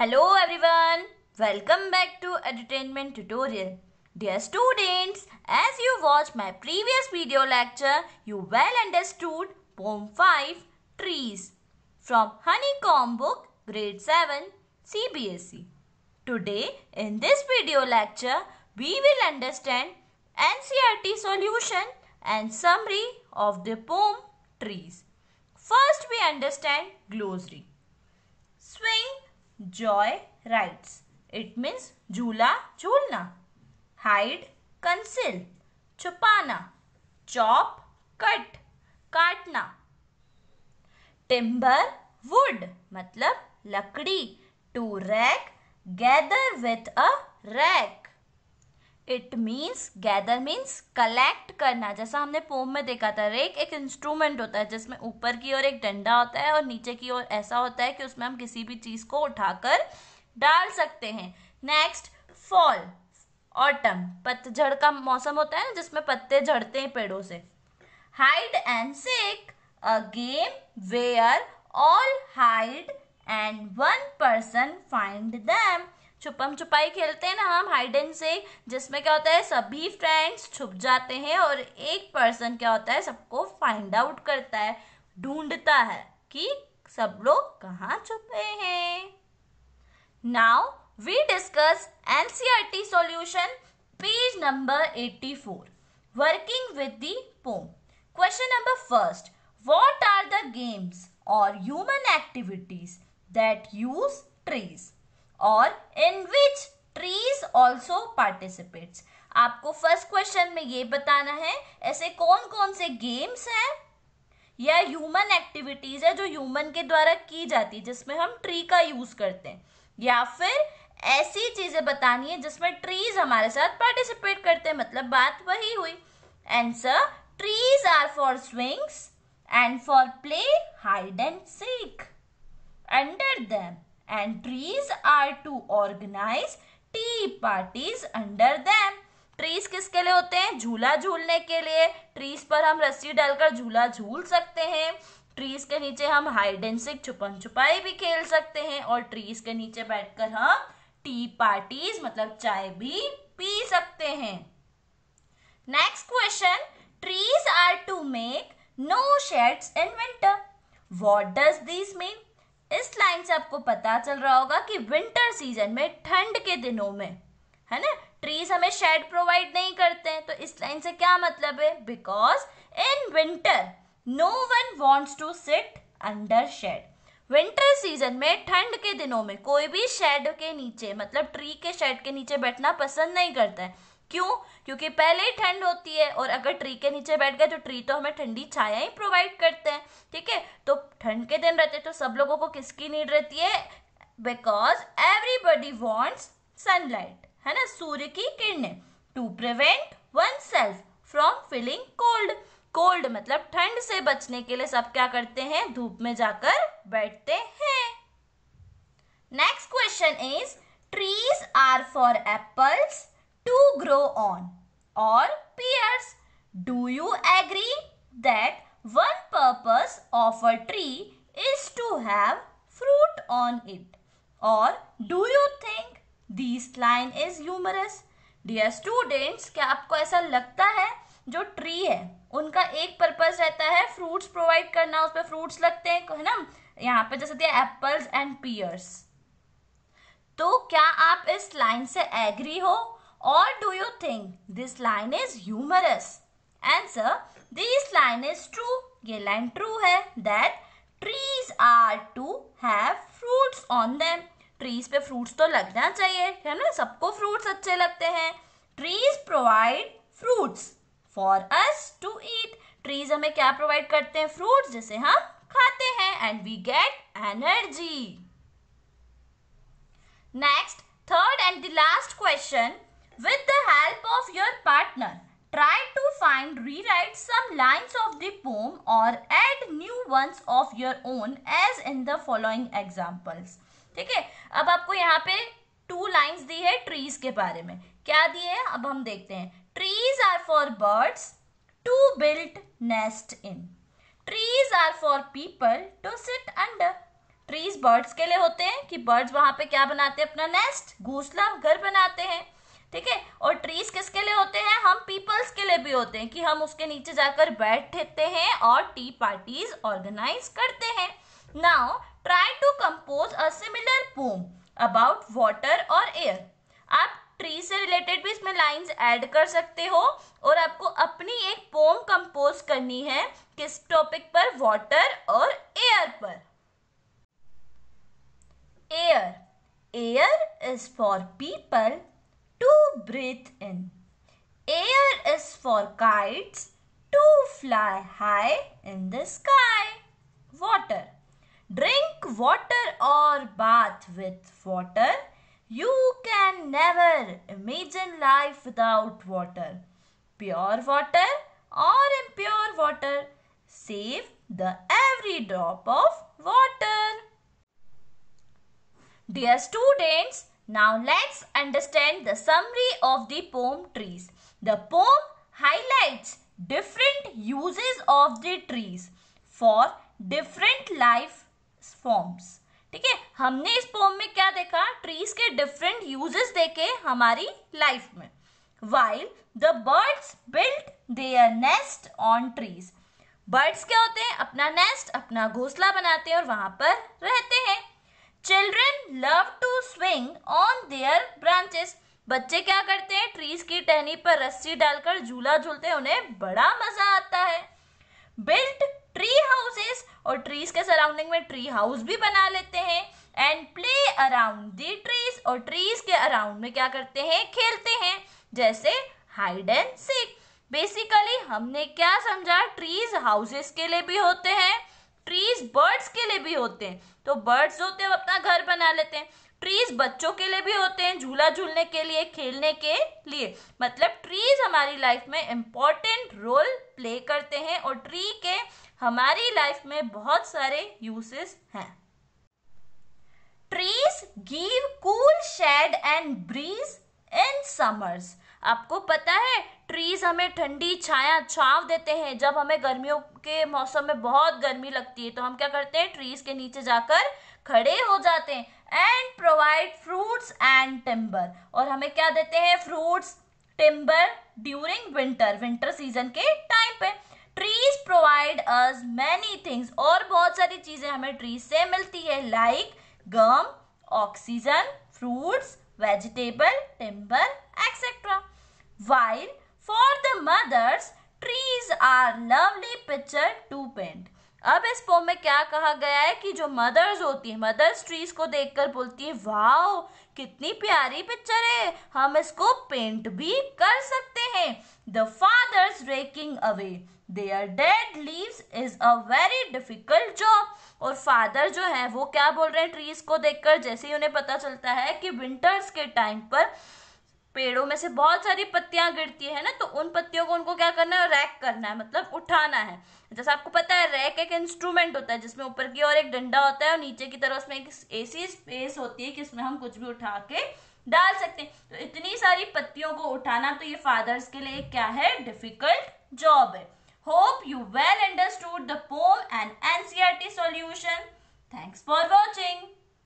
Hello everyone, welcome back to Entertainment Tutorial. Dear students, as you watched my previous video lecture, you well understood Poem 5 Trees from Honeycomb Book Grade 7 CBSE. Today, in this video lecture, we will understand NCRT solution and summary of the poem Trees. First, we understand glossary. Swing Joy rides. It means jhula jhulna Hide conceal. chupana Chop cut. kaatna Timber wood. matlab lakdi To rack. Gather with a rack. It means gather means collect करना जैसा हमने pome में देखा था rake एक instrument होता है जिसमें ऊपर की ओर एक डंडा होता है और नीचे की ओर ऐसा होता है कि उसमें हम किसी भी चीज़ को उठाकर डाल सकते हैं नेक्स्ट फॉल ऑटम पतझड़ का मौसम होता है ना जिसमें पत्ते झड़ते हैं पेड़ों से hide and seek a game where all hide and one person find them छुपम छुपाई खेलते हैं ना हम हाइड एंड से जिसमें क्या होता है सभी फ्रेंड्स छुप जाते हैं और एक पर्सन क्या होता है सबको फाइंड आउट करता है ढूंढता है कि सब लोग कहाँ छुपे हैं now we discuss NCERT solution page number 84 working with the poem question number first what are the games और human activities that use trees और in which trees also participates आपको फर्स्ट क्वेश्चन में ये बताना है ऐसे कौन कौन से गेम्स हैं या ह्यूमन एक्टिविटीज है जो ह्यूमन के द्वारा की जाती है जिसमें हम ट्री का यूज करते हैं या फिर ऐसी चीजें बतानी है जिसमें ट्रीज हमारे साथ पार्टिसिपेट करते हैं मतलब बात वही हुई answer trees are for swings and for play hide and seek under them and trees are to organize tea parties under them. Trees किसके लिए होते हैं झूला झूलने के लिए ट्रीज पर हम रस्सी डालकर झूला झूल सकते हैं ट्रीज के नीचे हम हाइड एंड सिक छुपन छुपाई भी खेल सकते हैं और ट्रीज के नीचे बैठकर हम टी पार्टीज मतलब चाय भी पी सकते हैं next question trees are to make no shades in winter what does this mean time से आपको पता चल रहा होगा कि विंटर सीजन में ठंड के दिनों में है ना ट्रीज हमें शेड प्रोवाइड नहीं करते हैं तो इस लाइन से क्या मतलब है because in winter no one wants to sit under shade winter season में ठंड के दिनों में कोई भी शेड के नीचे मतलब ट्री के शेड के नीचे बैठना पसंद नहीं करता है क्यों क्योंकि पहले ही ठंड होती है और अगर ट्री के नीचे बैठ गए तो ट्री तो हमें ठंडी छाया ही प्रोवाइड करते हैं ठीक है तो ठंड के दिन रहते तो सब लोगों को किसकी नीड रहती है बिकॉज एवरीबडी वॉन्ट्स सनलाइट है ना सूर्य की किरणें to prevent oneself from feeling cold cold मतलब ठंड से बचने के लिए सब क्या करते हैं धूप में जाकर बैठते हैं next question is trees are for apples grow on और pears. Do you agree that one purpose of a tree is to have fruit on it और do you think this line is humorous dear students क्या आपको ऐसा लगता है जो tree है उनका एक पर्पस रहता है फ्रूट्स प्रोवाइड करना उस पर फ्रूट्स लगते हैं है ना यहाँ पे जैसे दिया एप्पल्स एंड पियर्स तो क्या आप इस लाइन से एग्री हो or do you think this line is humorous? Answer, this line is true. ye line true hai that trees are to have fruits on them. Trees pe fruits to lagna chahiye hai na sabko fruits acche lagte hain Trees provide fruits for us to eat. Trees hame kya provide karte hain Fruits jise hum khate hain and we get energy. Next, third and the last question with the help of your partner. Try to find, rewrite some lines of the poem or add new ones of your own as in the following examples. ठीक है अब आपको यहाँ पे two lines दी है trees के बारे में क्या दी है अब हम देखते हैं trees are for birds to built nest in trees are for people to sit under trees birds के लिए होते हैं कि बर्ड्स वहां पे क्या बनाते हैं अपना नेस्ट घोसला घर बनाते हैं ठीक है और ट्रीज किसके लिए होते हैं हम पीपल्स के लिए भी होते हैं कि हम उसके नीचे जाकर बैठते हैं और टी पार्टीज ऑर्गेनाइज करते हैं now try to compose a similar poem about water और एयर आप ट्री से रिलेटेड भी इसमें लाइंस ऐड कर सकते हो और आपको अपनी एक पोम कंपोज करनी है किस टॉपिक पर वाटर और एयर पर air air is for people to breathe in. Air is for kites to fly high in the sky. Water. Drink water or bath with water. You can never imagine life without water. Pure water or impure water. Save the every drop of water. Dear students, Now let's understand the summary of the poem trees. The poem highlights different uses of the trees for different life forms. ठीक है हमने इस pome में क्या देखा trees के different uses देखे हमारी लाइफ में while the birds built their nest on trees birds क्या होते हैं अपना नेस्ट अपना घोंसला बनाते हैं और वहां पर रहते हैं children love to swing on their branches बच्चे क्या करते हैं ट्रीज की टहनी पर रस्सी डालकर झूला झूलते उन्हें बड़ा मजा आता है बिल्ट ट्री हाउसेस और ट्रीज के सराउंडिंग में ट्री हाउस भी बना लेते हैं and play around the trees और ट्रीज के अराउंड में क्या करते हैं खेलते हैं जैसे हाइड एंड सीक बेसिकली हमने क्या समझा ट्रीज हाउसेस के लिए भी होते हैं ट्रीज बर्ड्स के लिए भी होते हैं तो बर्ड्स होते हैं अपना घर बना लेते हैं ट्रीज बच्चों के लिए भी होते हैं झूला झूलने के लिए खेलने के लिए मतलब ट्रीज हमारी लाइफ में इम्पॉर्टेंट रोल प्ले करते हैं और ट्री के हमारी लाइफ में बहुत सारे यूसेस हैं trees give cool shade and breeze in summers आपको पता है ट्रीज हमें ठंडी छाया छाव देते हैं जब हमें गर्मियों के मौसम में बहुत गर्मी लगती है तो हम क्या करते हैं ट्रीज के नीचे जाकर खड़े हो जाते हैं and provide fruits and timber और हमें क्या देते हैं fruits timber during winter winter season के टाइम पे trees provide us many things और बहुत सारी चीजें हमें ट्रीज से मिलती है like gum oxygen fruits vegetable timber etcetera while for the mothers trees are lovely picture to paint. अब इस पोम में क्या कहा गया है कि जो मदर्स होती है मदर्स ट्रीज को देखकर बोलती है वाओ कितनी प्यारी पिक्चर है हम इसको पेंट भी कर सकते हैं the fathers raking away their dead leaves is a very difficult job और फादर जो है वो क्या बोल रहे हैं ट्रीज को देखकर जैसे ही उन्हें पता चलता है कि विंटर्स के टाइम पर पेड़ों में से बहुत सारी पत्तियां गिरती है ना तो उन पत्तियों को उनको क्या करना है रैक करना है मतलब उठाना है जैसे आपको पता है रैक एक इंस्ट्रूमेंट होता है जिसमें ऊपर की ओर एक डंडा होता है और नीचे की तरफ उसमें एक ऐसी स्पेस होती है कि इसमें हम कुछ भी उठा के डाल सकते हैं तो इतनी सारी पत्तियों को उठाना तो ये फादर्स के लिए क्या है डिफिकल्ट जॉब है hope you well understood the poem and NCERT solution thanks for watching